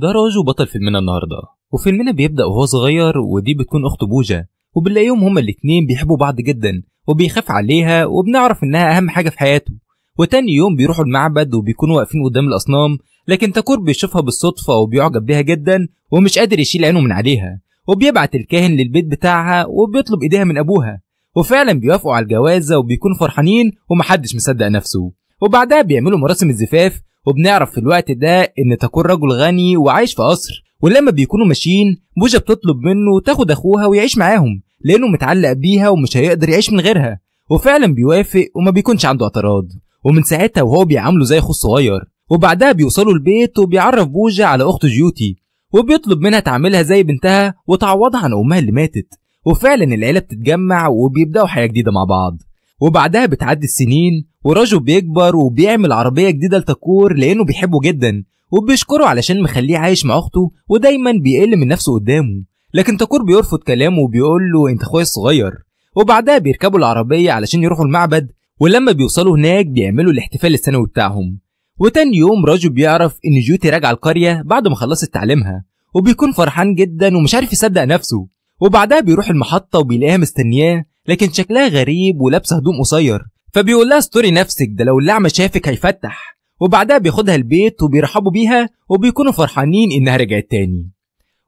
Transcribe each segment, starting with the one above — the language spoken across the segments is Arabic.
ده راجو بطل فيلمنا النهارده وفيلمنا بيبدا وهو صغير ودي بتكون اخته بوجا وبنلاقيهم هما الاتنين بيحبوا بعض جدا وبيخاف عليها وبنعرف انها اهم حاجه في حياته وتاني يوم بيروحوا المعبد وبيكونوا واقفين قدام الاصنام لكن تاكور بيشوفها بالصدفه وبيعجب بيها جدا ومش قادر يشيل عينه من عليها وبيبعت الكاهن للبيت بتاعها وبيطلب ايديها من ابوها وفعلا بيوافقوا على الجوازه وبيكونوا فرحانين ومحدش مصدق نفسه وبعدها بيعملوا مراسم الزفاف وبنعرف في الوقت ده إن تكون رجل غني وعايش في قصر ولما بيكونوا ماشيين بوجة بتطلب منه تاخد أخوها ويعيش معاهم لأنه متعلق بيها ومش هيقدر يعيش من غيرها وفعلا بيوافق وما بيكونش عنده اعتراض ومن ساعتها وهو بيعامله زي أخوه الصغير وبعدها بيوصلوا البيت وبيعرف بوجة على أخته جيوتي وبيطلب منها تعملها زي بنتها وتعوضها عن أمها اللي ماتت وفعلا العيلة بتتجمع وبيبدأوا حياة جديدة مع بعض وبعدها بتعدي السنين وراجو بيكبر وبيعمل عربية جديدة لتاكور لأنه بيحبه جدا وبيشكره علشان مخليه عايش مع أخته ودايما بيقل من نفسه قدامه لكن تاكور بيرفض كلامه وبيقول له أنت أخويا الصغير وبعدها بيركبوا العربية علشان يروحوا المعبد ولما بيوصلوا هناك بيعملوا الاحتفال السنوي بتاعهم وتاني يوم راجو بيعرف إن جيوتي راجعة القرية بعد ما خلصت تعليمها وبيكون فرحان جدا ومش عارف يصدق نفسه وبعدها بيروح المحطة وبيلاقيها مستنياه لكن شكلها غريب ولابسة هدوم قصير فبيقول لها استوري نفسك ده لو اللعمة شافك هيفتح وبعدها بياخدها البيت وبيرحبوا بيها وبيكونوا فرحانين إنها رجعت تاني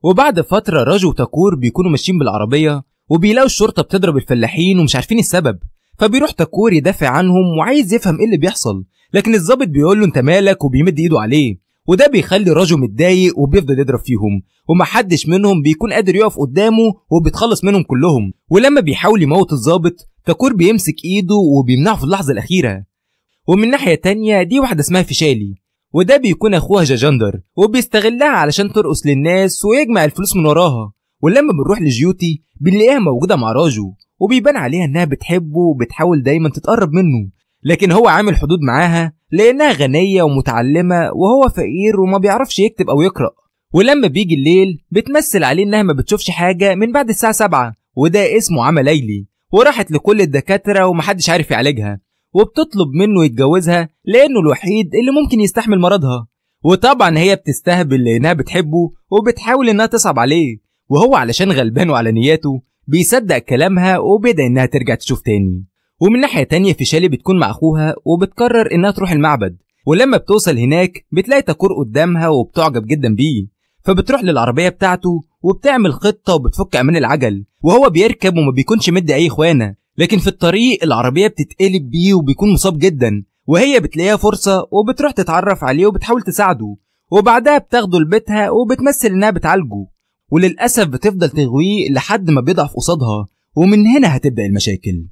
وبعد فترة راجو وتاكور بيكونوا ماشيين بالعربية وبيلاقوا الشرطة بتضرب الفلاحين ومش عارفين السبب فبيروح تاكور يدافع عنهم وعايز يفهم ايه اللي بيحصل لكن الظابط بيقول له انت مالك وبيمد ايده عليه وده بيخلي راجو متضايق وبيفضل يضرب فيهم ومحدش منهم بيكون قادر يقف قدامه وبيتخلص منهم كلهم ولما بيحاول يموت الظابط تاكور بيمسك ايده وبيمنعه في اللحظه الاخيره ومن ناحيه تانية دي واحده اسمها فيشالي وده بيكون اخوها جاجندر وبيستغلها علشان ترقص للناس ويجمع الفلوس من وراها ولما بنروح لجيوتي بنلاقيها موجوده مع راجو وبيبان عليها انها بتحبه وبتحاول دايما تتقرب منه لكن هو عامل حدود معاها لأنها غنية ومتعلمة وهو فقير وما بيعرفش يكتب أو يقرأ ولما بيجي الليل بتمثل عليه إنها ما بتشوفش حاجة من بعد الساعة 7 وده اسمه عمى ليلي وراحت لكل الدكاترة ومحدش عارف يعالجها وبتطلب منه يتجوزها لأنه الوحيد اللي ممكن يستحمل مرضها وطبعا هي بتستهبل لأنها بتحبه وبتحاول إنها تصعب عليه وهو علشان غلبان وعلى نياته بيصدق كلامها وبدا إنها ترجع تشوف تاني ومن ناحية تانية في شالي بتكون مع أخوها وبتقرر إنها تروح المعبد ولما بتوصل هناك بتلاقي تاكور قدامها وبتعجب جدا بيه فبتروح للعربية بتاعته وبتعمل خطة وبتفك أمان العجل وهو بيركب وما بيكونش مدي أي إخوانة لكن في الطريق العربية بتتقلب بيه وبيكون مصاب جدا وهي بتلاقيها فرصة وبتروح تتعرف عليه وبتحاول تساعده وبعدها بتاخده لبيتها وبتمثل إنها بتعالجه وللأسف بتفضل تغويه لحد ما بيضعف قصادها ومن هنا هتبدأ المشاكل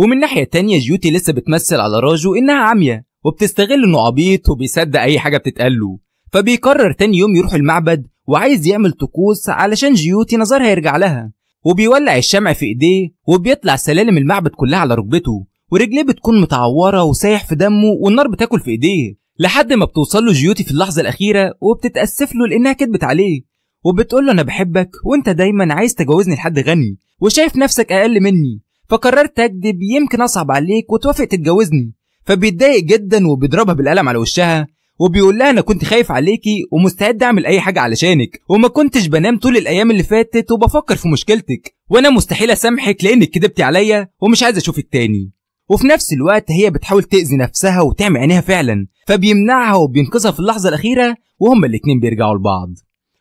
ومن ناحية تانية جيوتي لسه بتمثل على راجو إنها عمية وبتستغل إنه عبيط وبيصدق أي حاجة له فبيقرر تاني يوم يروح المعبد وعايز يعمل طقوس علشان جيوتي نظرها يرجع لها وبيولع الشمع في ايديه وبيطلع سلالم المعبد كلها على ركبته ورجليه بتكون متعوره وسايح في دمه والنار بتاكل في ايديه لحد ما بتوصل له جيوتي في اللحظه الاخيره وبتتاسف له لانها كدبت عليه وبتقول له انا بحبك وانت دايما عايز تجوزني لحد غني وشايف نفسك اقل مني فقررت اكدب يمكن اصعب عليك وتوافق تتجوزني فبيتضايق جدا وبيضربها بالقلم على وشها وبيقول لها انا كنت خايف عليكي ومستعد اعمل اي حاجه علشانك وما كنتش بنام طول الايام اللي فاتت وبفكر في مشكلتك وانا مستحيل اسامحك لانك كدبتي عليا ومش عايز اشوفك تاني وفي نفس الوقت هي بتحاول تأذي نفسها وتعمي عينيها فعلا فبيمنعها وبينقذها في اللحظة الأخيرة وهما الاتنين بيرجعوا لبعض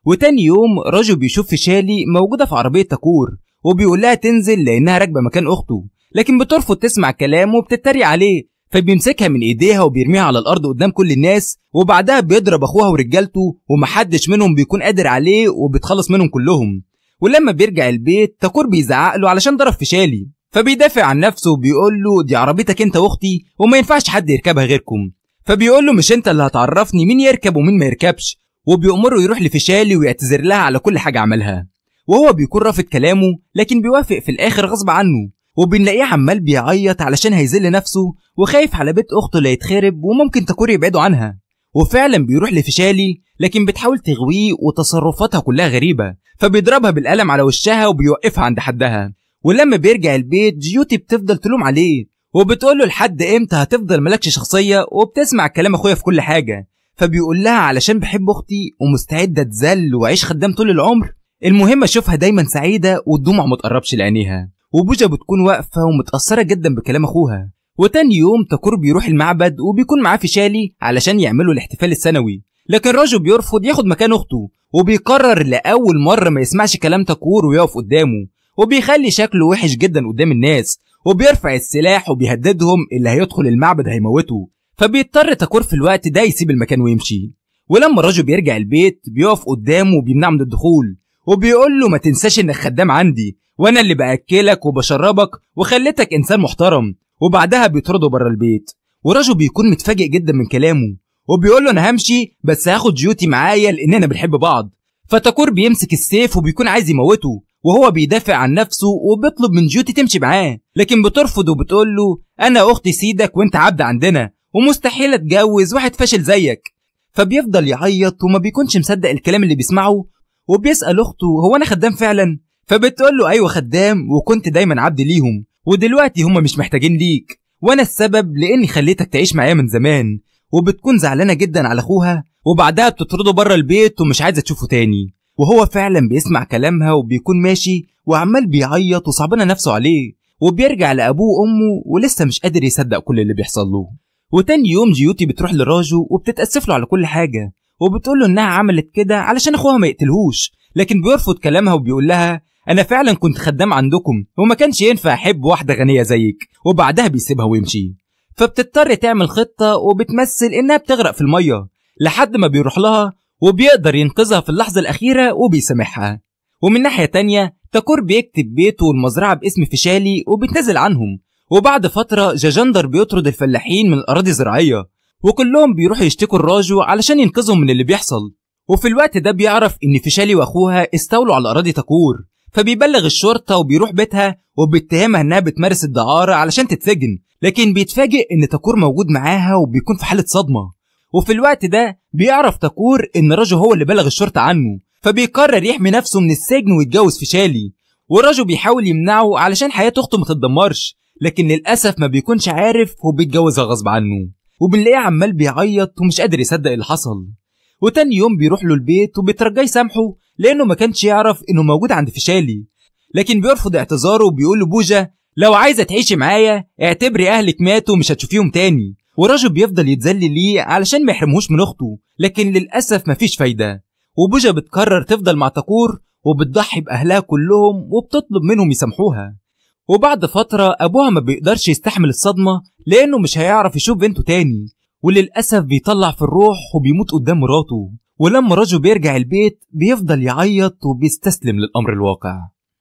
وتاني يوم راجو بيشوف في شالي موجودة في عربية تاكور وبيقول لها تنزل لانها راكبه مكان اخته لكن بترفض تسمع كلامه وبتتريق عليه فبيمسكها من ايديها وبيرميها على الارض قدام كل الناس وبعدها بيضرب اخوها ورجالته ومحدش منهم بيكون قادر عليه وبتخلص منهم كلهم ولما بيرجع البيت تاكور بيزعق له علشان ضرب في شالي فبيدافع عن نفسه وبيقول له دي عربيتك انت واختي وما ينفعش حد يركبها غيركم فبيقول له مش انت اللي هتعرفني مين يركب ومين ما يركبش وبيأمره يروح لفيشالي ويعتذر لها على كل حاجة عملها وهو بيكون رافض كلامه لكن بيوافق في الاخر غصب عنه وبنلاقيه عمال بيعيط علشان هيذل نفسه وخايف على بيت اخته اللي هيتخرب وممكن تكون يبعدوا عنها وفعلا بيروح لفشالي لكن بتحاول تغويه وتصرفاتها كلها غريبه فبيضربها بالقلم على وشها وبيوقفها عند حدها ولما بيرجع البيت جيوتي بتفضل تلوم عليه وبتقول له لحد امتى هتفضل مالكش شخصيه وبتسمع كلام اخويا في كل حاجه فبيقول لها علشان بحب اختي ومستعده اتذل واعيش خدام طول العمر المهم اشوفها دايما سعيده والدموع متقربش لعينيها وبوجا بتكون واقفه ومتاثره جدا بكلام اخوها وتاني يوم تاكور بيروح المعبد وبيكون معاه في شالي علشان يعملوا الاحتفال السنوي لكن راجو بيرفض ياخد مكان اخته وبيقرر لاول مره ما يسمعش كلام تاكور ويقف قدامه وبيخلي شكله وحش جدا قدام الناس وبيرفع السلاح وبيهددهم اللي هيدخل المعبد هيموته فبيضطر تاكور في الوقت ده يسيب المكان ويمشي ولما راجو بيرجع البيت بيقف قدامه وبيمنعه من الدخول وبيقول له ما تنساش انك خدام عندي وانا اللي باكلك وبشربك وخليتك انسان محترم وبعدها بيطرده بره البيت وراجو بيكون متفاجئ جدا من كلامه وبيقول له انا همشي بس هاخد جيوتي معايا لاننا بنحب بعض فتاكور بيمسك السيف وبيكون عايز يموته وهو بيدافع عن نفسه وبيطلب من جيوتي تمشي معاه لكن بترفض وبتقول له انا اختي سيدك وانت عبد عندنا ومستحيل اتجوز واحد فاشل زيك فبيفضل يعيط وما بيكونش مصدق الكلام اللي بيسمعه وبيسال اخته هو انا خدام فعلا فبتقول له ايوه خدام وكنت دايما عبد ليهم ودلوقتي هما مش محتاجين ليك وانا السبب لاني خليتك تعيش معايا من زمان وبتكون زعلانه جدا على اخوها وبعدها بتطرده بره البيت ومش عايزه تشوفه تاني وهو فعلا بيسمع كلامها وبيكون ماشي وعمال بيعيط وصعبانه نفسه عليه وبيرجع لابوه وامه ولسه مش قادر يصدق كل اللي بيحصل له وتاني يوم جيوتي بتروح لراجو وبتتاسف له على كل حاجه وبتقول له انها عملت كده علشان اخوها ما يقتلهوش لكن بيرفض كلامها وبيقول لها انا فعلا كنت خدام عندكم وما كانش ينفع احب واحده غنيه زيك وبعدها بيسيبها ويمشي فبتضطر تعمل خطه وبتمثل انها بتغرق في الميه لحد ما بيروح لها وبيقدر ينقذها في اللحظه الاخيره وبيسامحها ومن ناحيه تانية تاكور بيكتب بيته والمزرعه باسم فيشالي وبتنزل عنهم وبعد فتره جاجندر بيطرد الفلاحين من الاراضي الزراعيه وكلهم بيروحوا يشتكوا الراجو علشان ينقذهم من اللي بيحصل وفي الوقت ده بيعرف ان فيشالي واخوها استولوا على اراضي تاكور فبيبلغ الشرطه وبيروح بيتها وبيتهمها انها بتمارس الدعاره علشان تتسجن لكن بيتفاجئ ان تاكور موجود معاها وبيكون في حاله صدمه وفي الوقت ده بيعرف تاكور ان راجو هو اللي بلغ الشرطه عنه فبيقرر يحمي نفسه من السجن ويتجوز فيشالي وراجو بيحاول يمنعه علشان حياة أخته ما تتدمرش لكن للأسف ما بيكونش عارف وبيتجوزها غصب عنه وبنلاقيه عمال بيعيط ومش قادر يصدق اللي حصل وتاني يوم بيروح له البيت وبيترجاه يسامحه لانه ما كانش يعرف انه موجود عند فيشالي لكن بيرفض اعتذاره وبيقول لبوجا لو عايزه تعيشي معايا اعتبري اهلك ماتوا مش هتشوفيهم تاني والراجل بيفضل يتذلل ليه علشان ما يحرمهوش من اخته لكن للاسف مفيش فايده وبوجا بتقرر تفضل مع تاكور وبتضحي باهلها كلهم وبتطلب منهم يسامحوها وبعد فترة أبوها ما بيقدرش يستحمل الصدمة لأنه مش هيعرف يشوف بنته تاني وللأسف بيطلع في الروح وبيموت قدام مراته ولما راجو بيرجع البيت بيفضل يعيط وبيستسلم للأمر الواقع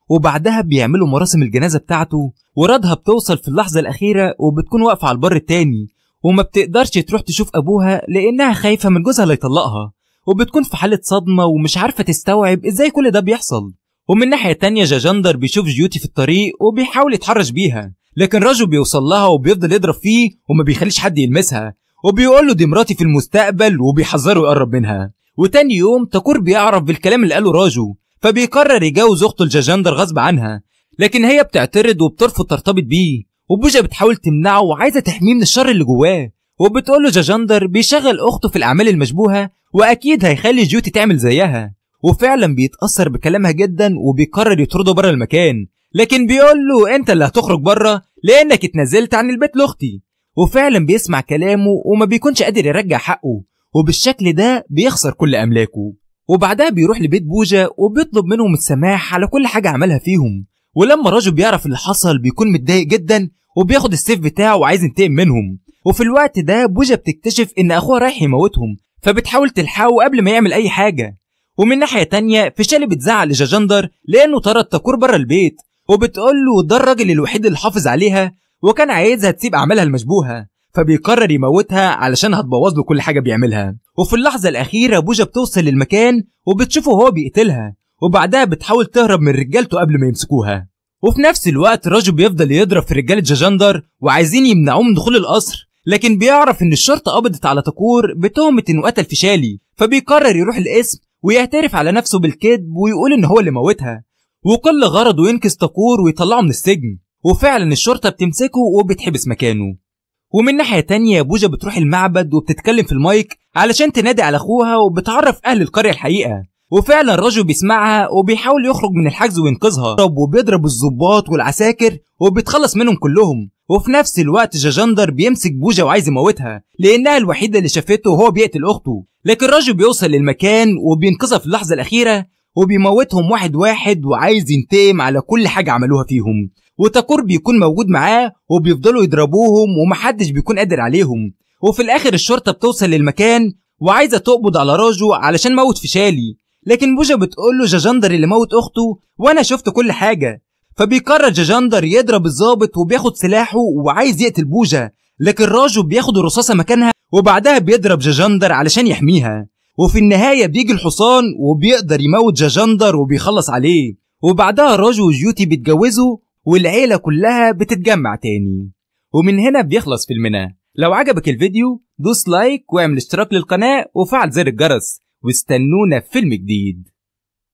وبعدها بيعملوا مراسم الجنازة بتاعته ورادها بتوصل في اللحظة الأخيرة وبتكون واقفة على البر التاني وما بتقدرش تروح تشوف أبوها لأنها خايفة من جوزها اللي يطلقها وبتكون في حالة صدمة ومش عارفة تستوعب إزاي كل ده بيحصل ومن ناحية تانية جاجندر بيشوف جيوتي في الطريق وبيحاول يتحرش بيها لكن راجو بيوصل لها وبيفضل يضرب فيه وما بيخليش حد يلمسها وبيقول له دي مراتي في المستقبل وبيحذره يقرب منها وتاني يوم تاكور بيعرف بالكلام اللي قاله راجو فبيقرر يجوز اخته الجاجندر غصب عنها لكن هي بتعترض وبترفض ترتبط بيه وبوجا بتحاول تمنعه وعايزه تحميه من الشر اللي جواه وبتقول له جاجندر بيشغل اخته في الاعمال المشبوهه واكيد هيخلي جيوتي تعمل زيها وفعلا بيتأثر بكلامها جدا وبيقرر يطرده بره المكان لكن بيقول له انت اللي هتخرج بره لانك اتنازلت عن البيت لاختي وفعلا بيسمع كلامه وما بيكونش قادر يرجع حقه وبالشكل ده بيخسر كل املاكه وبعدها بيروح لبيت بوجا وبيطلب منهم السماح على كل حاجه عملها فيهم ولما راجو بيعرف اللي حصل بيكون متضايق جدا وبياخد السيف بتاعه وعايز ينتقم منهم وفي الوقت ده بوجا بتكتشف ان اخوها رايح يموتهم فبتحاول تلحقه قبل ما يعمل اي حاجه ومن ناحية تانية فيشالي بتزعل لجاجندر لأنه طرد تاكور بره البيت وبتقول له ده الراجل الوحيد اللي حافظ عليها وكان عايزها تسيب أعمالها المشبوهة فبيقرر يموتها علشان هتبوظ له كل حاجة بيعملها وفي اللحظة الأخيرة بوجا بتوصل للمكان وبتشوفه وهو بيقتلها وبعدها بتحاول تهرب من رجالته قبل ما يمسكوها وفي نفس الوقت راجو بيفضل يضرب في رجالة جاجندر وعايزين يمنعوه من دخول القصر لكن بيعرف ان الشرطة قبضت على تاكور بتهمة انه قتل فيشالي فبيقرر يروح القسم ويعترف على نفسه بالكذب ويقول ان هو اللي موتها وكل غرضه ينكس طابور ويطلعه من السجن وفعلا الشرطة بتمسكه وبتحبس مكانه ومن ناحية تانية بوجة بتروح المعبد وبتتكلم في المايك علشان تنادي على أخوها وبتعرف أهل القرية الحقيقة وفعلا الرجل بيسمعها وبيحاول يخرج من الحجز وينقذها وبيضرب الظباط والعساكر وبيتخلص منهم كلهم وفي نفس الوقت جاجندر بيمسك بوجة وعايز يموتها لانها الوحيدة اللي شافته وهو بيقتل اخته لكن راجو بيوصل للمكان وبينقذها في اللحظة الاخيرة وبيموتهم واحد واحد وعايز ينتقم على كل حاجة عملوها فيهم وتاكور بيكون موجود معاه وبيفضلوا يضربوهم ومحدش بيكون قادر عليهم وفي الاخر الشرطة بتوصل للمكان وعايزة تقبض على راجو علشان موت في شالي لكن بوجا بتقول له جاجندر اللي موت اخته وانا شفت كل حاجة فبيقرر جاجندر يضرب الظابط وبياخد سلاحه وعايز يقتل بوجا لكن راجو بياخد الرصاصه مكانها وبعدها بيضرب جاجندر علشان يحميها وفي النهايه بيجي الحصان وبيقدر يموت جاجندر وبيخلص عليه وبعدها راجو وجيوتي بيتجوزوا والعيله كلها بتتجمع تاني ومن هنا بيخلص فيلمنا لو عجبك الفيديو دوس لايك واعمل اشتراك للقناه وفعل زر الجرس واستنونا في فيلم جديد